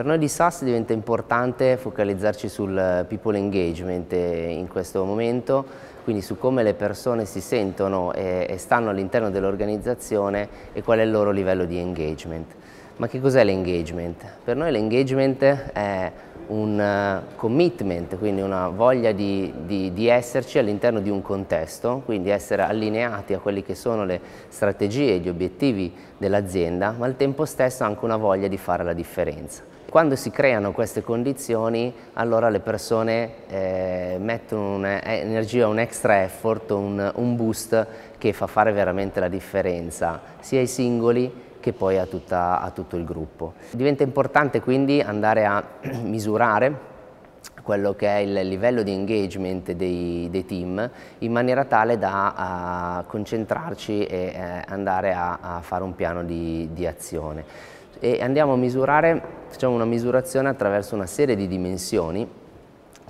Per noi di SAS diventa importante focalizzarci sul eh, people engagement eh, in questo momento, quindi su come le persone si sentono e, stanno all'interno dell'organizzazione e qual è il loro livello di engagement. Ma che cos'è l'engagement? Per noi l'engagement è un eh, commitment, quindi una voglia di, di, di esserci all'interno di un contesto, quindi essere allineati a quelle che sono le strategie e gli obiettivi dell'azienda, ma al tempo stesso anche una voglia di fare la differenza. Quando si creano queste condizioni, allora le persone eh, mettono un'energia, eh, un extra effort, un, un boost che fa fare veramente la differenza, sia ai singoli che poi a, tutta, a, tutto il gruppo. Diventa importante quindi andare a misurare quello che è il livello di engagement dei, dei team in maniera tale da concentrarci e eh, andare a, a, fare un piano di, di azione e andiamo a misurare, facciamo una misurazione attraverso una serie di dimensioni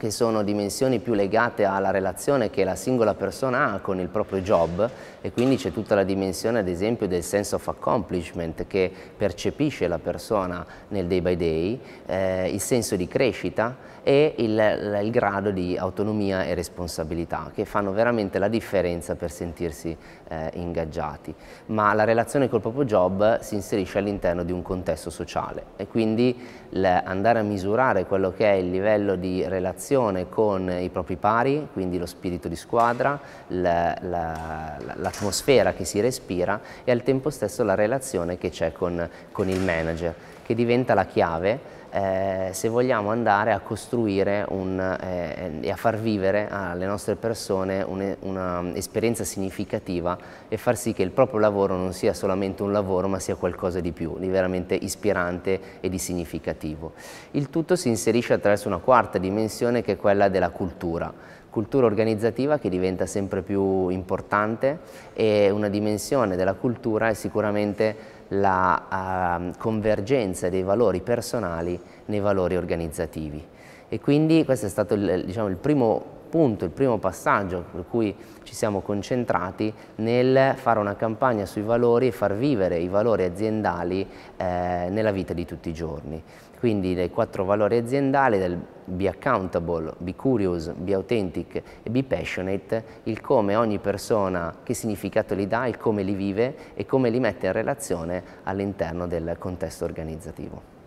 che sono dimensioni più legate alla relazione che la singola persona ha con il proprio job e quindi c'è tutta la dimensione ad esempio del sense of accomplishment che percepisce la persona nel day by day, eh, il senso di crescita e il, il, grado di autonomia e responsabilità che fanno veramente la differenza per sentirsi eh, ingaggiati. Ma la relazione col proprio job si inserisce all'interno di un contesto sociale e quindi andare a misurare quello che è il livello di relazione relazione con i propri pari, quindi lo spirito di squadra, l'atmosfera la, la, che si respira e al tempo stesso la relazione che c'è con, con il manager, che diventa la chiave eh, se vogliamo andare a costruire un, eh, e a far vivere alle nostre persone un'esperienza significativa e far sì che il proprio lavoro non sia solamente un lavoro ma sia qualcosa di più, di veramente ispirante e di significativo. Il tutto si inserisce attraverso una quarta dimensione che è quella della cultura cultura organizzativa che diventa sempre più importante e una dimensione della cultura è sicuramente la uh, convergenza dei valori personali nei valori organizzativi. E quindi questo è stato il, diciamo, il primo punto, il primo passaggio per cui ci siamo concentrati nel fare una campagna sui valori e far vivere i valori aziendali eh, nella vita di tutti i giorni. Quindi dai quattro valori aziendali del be accountable, be curious, be authentic e be passionate, il come ogni persona che significato li dà, il come li vive e come li mette in relazione all'interno del contesto organizzativo.